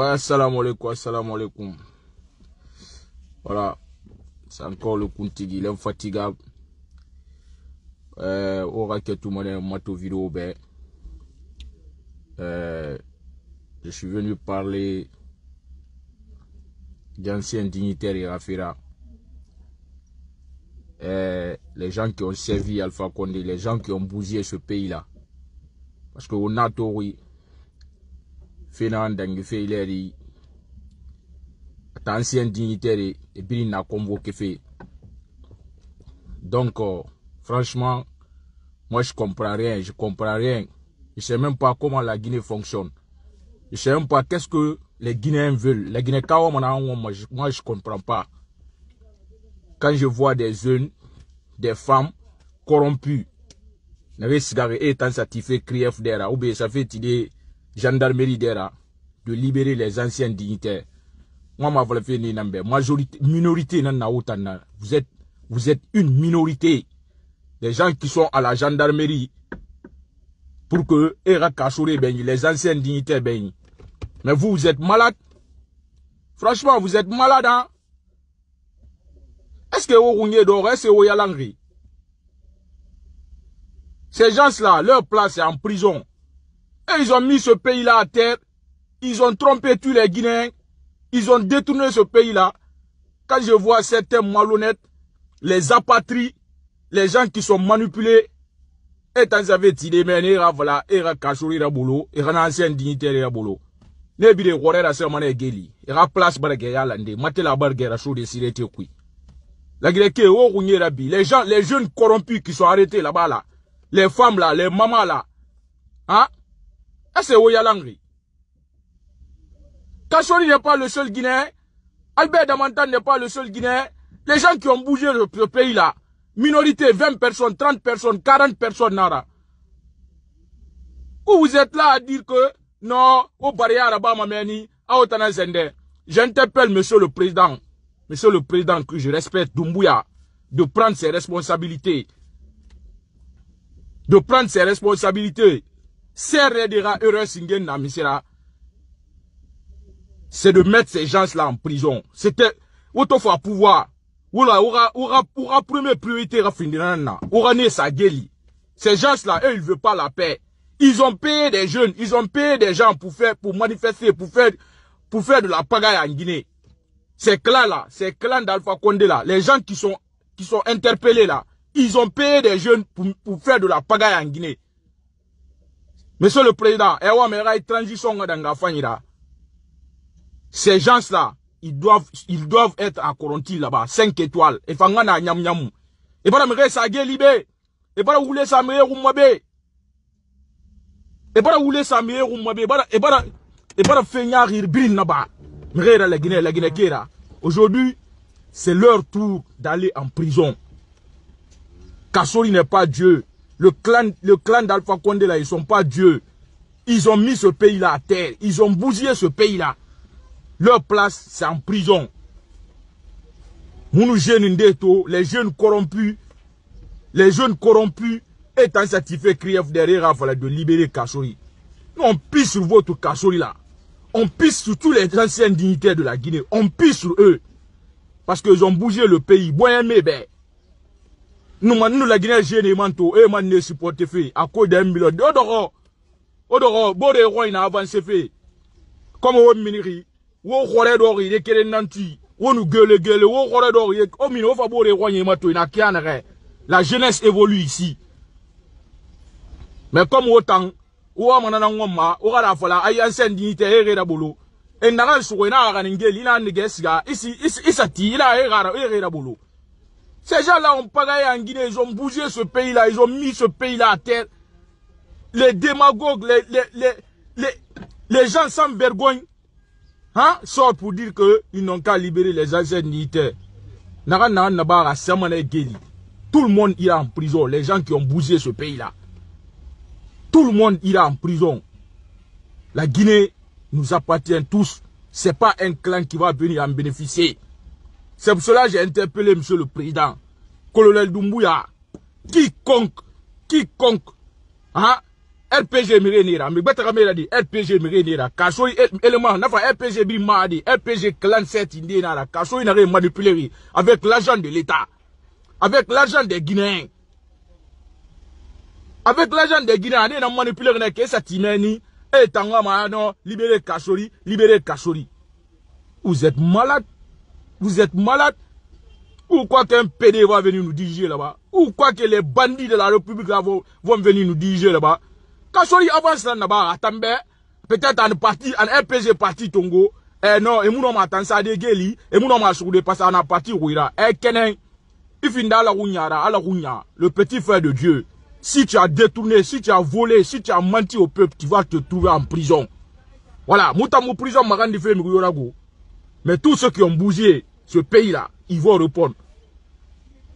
Ouais, salam alaikum, salam alaikum. Voilà. C'est encore le Kuntigi, l'infatigable. Euh, aura que tout le monde vidéo, ben. Euh, je suis venu parler d'anciens dignitaires et Rafira. Euh, les gens qui ont servi Alpha Condé, les gens qui ont bousillé ce pays-là. Parce que a NATO, oui, Fénan Danguefeileri, ancien dignitaire et puis il n'a convoqué fait. Donc, euh, franchement, moi je comprends rien, je comprends rien. Je sais même pas comment la Guinée fonctionne. Je sais même pas qu'est-ce que les Guinéens veulent. Les Guinéens, moi je, moi je comprends pas. Quand je vois des jeunes, des femmes corrompues, n'avaient cigarette et tant crief crier d'era ou bien ça fait il gendarmerie d'era de libérer les anciens dignitaires. Moi, ma majorité, minorité, vous êtes, vous êtes une minorité. Des gens qui sont à la gendarmerie pour que les anciens dignitaires baignent. Mais vous, vous êtes malade. Franchement, vous êtes malade, hein? Est-ce que vous êtes d'or, est-ce que Ces gens-là, leur place est en prison. Et ils ont mis ce pays-là à terre ils ont trompé tous les Guinéens. Ils ont détourné ce pays-là. Quand je vois certains malhonnêtes, les apatries, les gens qui sont manipulés, et tant ça tu des mais ne voilà, et kachouri rabolo, et un ancien dignitaire rabolo. Ne bide wore la sermane geli, et ra place barge ya lande, maté la barge la chou de sirete kui. La grecque, o rounye les gens, les jeunes corrompus qui sont arrêtés là-bas là, les femmes là, les mamans là, hein? Est-ce où a l'angri? Kachori n'est pas le seul Guinéen. Albert Damantan n'est pas le seul Guinéen. Les gens qui ont bougé le, pays là, minorité, 20 personnes, 30 personnes, 40 personnes, Nara. Où vous êtes là à dire que, non, au barrière à Mameni, à Zende. J'interpelle monsieur le président, monsieur le président que je respecte, Doumbouya, de prendre ses responsabilités. De prendre ses responsabilités. Serre de Heureux Singen Là c'est de mettre ces gens-là en prison. C'était, autrefois pouvoir, oula, aura, aura, aura première priorité, rafinirana, aura né sa Ces gens-là, eux, ils veulent pas la paix. Ils ont payé des jeunes, ils ont payé des gens pour faire, pour manifester, pour faire, pour faire de la pagaille en Guinée. Ces clans-là, ces clans d'Alpha Condé là, les gens qui sont, qui sont interpellés là, ils ont payé des jeunes pour, pour faire de la pagaille en Guinée. Monsieur le Président, Ewa Mera, il transition dans ces gens-là, ils doivent, ils doivent être à Coronti là-bas, 5 étoiles. Et fangana nyam nyam. Et pas me sa libé. Et pas roulé sa me rumwabe. Et pas rouler sa me rumwabe. Et pas et pas feignard brille là-bas. mère la Guinée, la Guinée Aujourd'hui, c'est leur tour d'aller en prison. Kassori n'est pas Dieu. Le clan, le clan d'Alpha Condé là, ils sont pas Dieu. Ils ont mis ce pays-là à terre. Ils ont bousillé ce pays-là. Leur place, c'est en prison. Nous nous jeunes les jeunes corrompus, les jeunes corrompus étant satisfaits, crient derrière, voilà, de libérer Kassori. Nous, on pisse sur votre Kassouri là. On pisse sur tous les anciens dignitaires de la Guinée. On pisse sur eux. Parce qu'ils ont bougé le pays. Bon, hein, mais ben. Nous, nous, la Guinée, j'ai des manteaux. Eux, ne fait. À cause d'un million. Odoro. Odoro, bon, des rois, avancé fait. Comme au ministre wo xore do ye kere nanti wonu gueule gueule wo xore do ye o min o fa bo re roye ma to la jeunesse évolue ici mais comme autant wo amana na ngoma o gara fola ay ancienne dignité e re da bolo e naga suko ina ga ngeli ina ndige siga ici isati ila e gara e re da bolo ces gens-là ont pagaillé en Guinée, ils ont bougé ce pays-là, ils ont mis ce pays-là à terre. Les démagogues, les, les, les, les, gens sans vergogne, hein, sort pour dire qu'ils n'ont qu'à libérer les anciens militaires. Tout le monde ira en prison, les gens qui ont bougé ce pays-là. Tout le monde ira en prison. La Guinée nous appartient tous. Ce n'est pas un clan qui va venir en bénéficier. C'est pour cela que j'ai interpellé M. le Président, colonel Doumbouya, quiconque, quiconque, hein, LPG me mais me dit LPG RPG mi renira élément n'a RPG clan 7. indéna, Kassou na rien manipuler avec l'argent de l'État avec l'argent des Guinéens avec l'argent des Guinéens na manipulé avec ke sa timani, et tanga a libérer libérer vous êtes malade vous êtes malade ou quoi qu'un PD va venir nous diriger là-bas ou quoi que les bandits de la République vont venir nous diriger là-bas quand Kasori avance là-bas, Atambé, peut-être en parti, en RPG parti Tongo, eh non, et on atan ça des geli, et mounom asou de passe en a parti Rouira, eh finit ifinda la à ala rounya, le petit frère de Dieu. Si tu as détourné, si tu as volé, si tu as menti au peuple, tu vas te trouver en prison. Voilà, moutamou prison, marandi fait Mouyorago. Mais tous ceux qui ont bougé ce pays-là, ils vont répondre.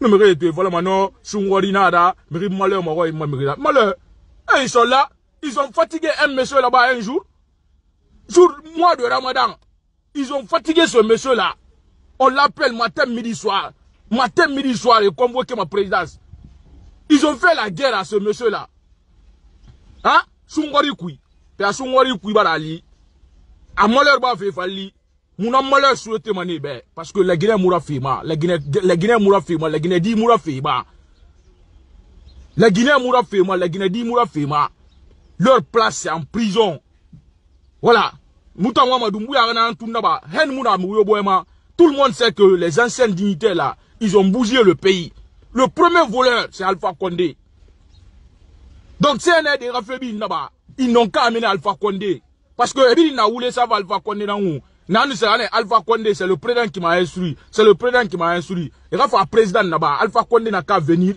Je me voilà maintenant, je suis malheur, malheur ils sont là. Ils ont fatigué un monsieur là-bas un jour. Jour, mois de Ramadan. Ils ont fatigué ce monsieur-là. On l'appelle matin, midi, soir. Matin, midi, soir, et convoqué ma présidence. Ils ont fait la guerre à ce monsieur-là. Hein? et à Pia sungori kui barali. A malheur bah, fe fali. Mouna malheur souhaité mané, ben. Parce que la Guinée moura fima. La Guinée, les Guinée moura fima. La Guinée dit moura fima. La Guinée mourra Fema, la Guinée dit Leur place c'est en prison. Voilà. Tout le monde sait que les anciens dignitaires là, ils ont bougé le pays. Le premier voleur, c'est Alpha Condé. Donc c'est un des Rafebi Naba. Ils n'ont qu'à amener Alpha Condé. Parce que Ebili eh n'a ça Alpha Condé dans où Alpha Condé, c'est le président qui m'a instruit. C'est le président qui m'a instruit. Et Rafa président là-bas. Alpha Condé n'a qu'à venir.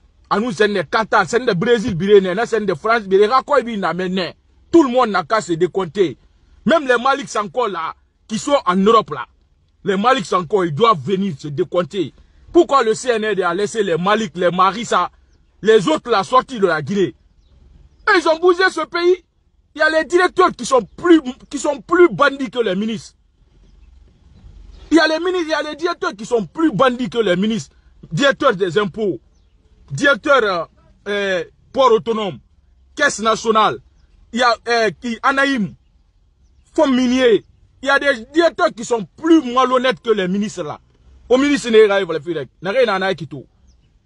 Nous, c'est le Qatar, c'est le Brésil, c'est le France, tout le monde n'a qu'à se décompter. Même les Maliks encore là, qui sont en Europe là, les Maliks encore, ils doivent venir se décompter. Pourquoi le CNRD a laissé les Maliks, les Marissa, les autres la sortie de la Guinée Ils ont bougé ce pays. Il y a les directeurs qui sont plus, qui sont plus bandits que les ministres. Il y a les ministres, il y a les directeurs qui sont plus bandits que les ministres, directeurs des impôts directeur euh, euh, port autonome, caisse nationale, il y a euh, qui, Anaïm, fonds minier, il y a des directeurs qui sont plus malhonnêtes que les ministres là. Au ministre il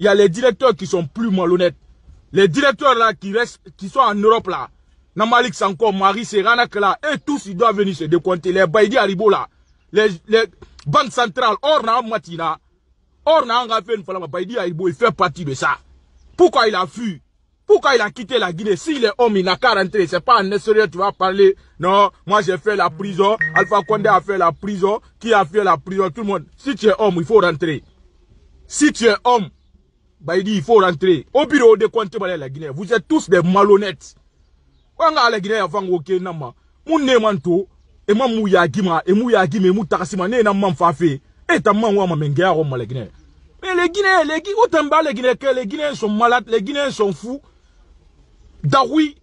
y a les directeurs qui sont plus malhonnêtes. Les directeurs là qui restent, qui sont en Europe là, Namalik Sanko, Marie Seranak là, et tous ils doivent venir se décompter. Les Baïdi aribo là, les, banques centrales, Orna Matina, Or il fait partie de ça. Pourquoi il a fui Pourquoi il a quitté la Guinée S'il est homme, il n'a qu'à rentrer. C'est pas nécessaire, tu vas parler. Non, moi j'ai fait la prison. Alpha Condé a fait la prison. Qui a fait la prison Tout le monde. Si tu es homme, il faut rentrer. Si tu es homme, il faut rentrer. Au bureau de compte, la Guinée. Vous êtes tous des malhonnêtes. Wanga la Guinée, avant Mon nemanto, et gima, et et Et les Guinéens, les Guinéens, les Guinéens les Guinéens sont malades, les Guinéens sont fous. Dawi,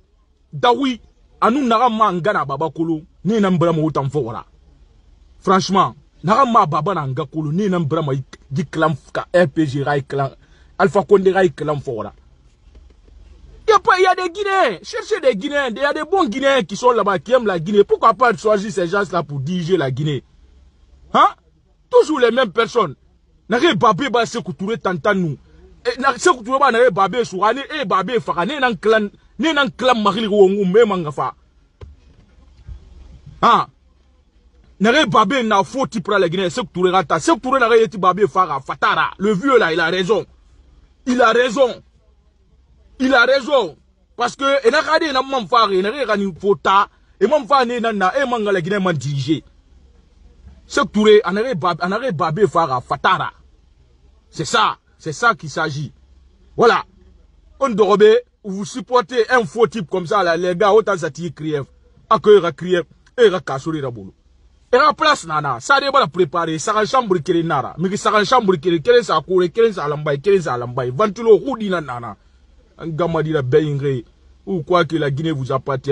Dawi, anou nara mangana baba kolo, ni nan brama autant Franchement, nara ma baba nanga kolo, ni nan brama RPG rai Alpha Condé rai clan fora. Il y, y a des Guinéens, cherchez des Guinéens, il y a des bons Guinéens qui sont là-bas, qui aiment la Guinée. Pourquoi pas choisir ces gens-là pour diriger la Guinée Hein Toujours les mêmes personnes nake babé b'a se couturé tantanou. nu e, na seku ture b'a na ye babe suga e babe fara ne na n clan ne nan clan kila ko babe na fo ti pra la guinée se couturé ta babe faga fatara le vieux là il a raison il a raison il a raison parce que ena ka de na mam faga ena ka ni fota e mam fa ne nan na e mangala guinée man diriger seku ture anare babe anare babe faga fatara c'est ça. C'est ça qu'il s'agit. Voilà. On dorobé, vous supportez un faux type comme ça, là, les gars, autant ça tire Kriev. Accueillera Kriev, et Rakasuri Raboulou. Et la place, nana, ça n'est pas préparer, ça en chambre qui nara, mais ça en chambre qui est ça courir, qui est ça l'ambaye, qui est ça l'ambaye, ventulo, roudi dit nana. Un gamin dit la belle ou quoi que la Guinée vous appartient.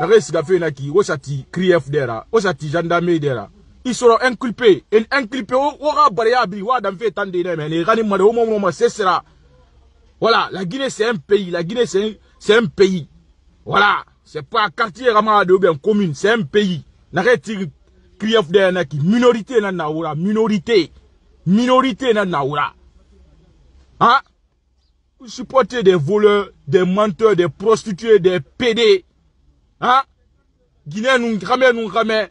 La reste, fait n'a qui, ou ça tire d'era, ou ça gendarmerie d'era ils seront inculpés. Et inculpés, aura Voilà, la Guinée c'est un pays. La Guinée c'est un, pays. Voilà, c'est pas un quartier ou bien commune, c'est un pays. N'arrête minorité minorité. Minorité Hein? supporter des voleurs, des menteurs, des prostituées, des PD. Hein? Guinée nous ramène, nous ramène.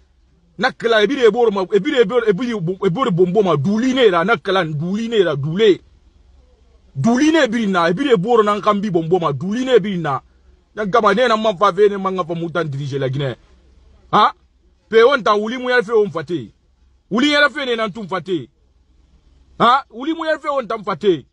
nakala ebiri eboro ma ebiri ebiri ebiri bombo ma duli ne ra nakala duli ne ra dule duli ne ebiri na ebiri eboro na nkambi bombo ma duli ne ebiri na na gama ne na mafa ve ne manga fa mutan dirige la gine ha pe on ta uli mu yalfe on fate uli yalfe ne na tum fate ha uli mu yalfe on tam fate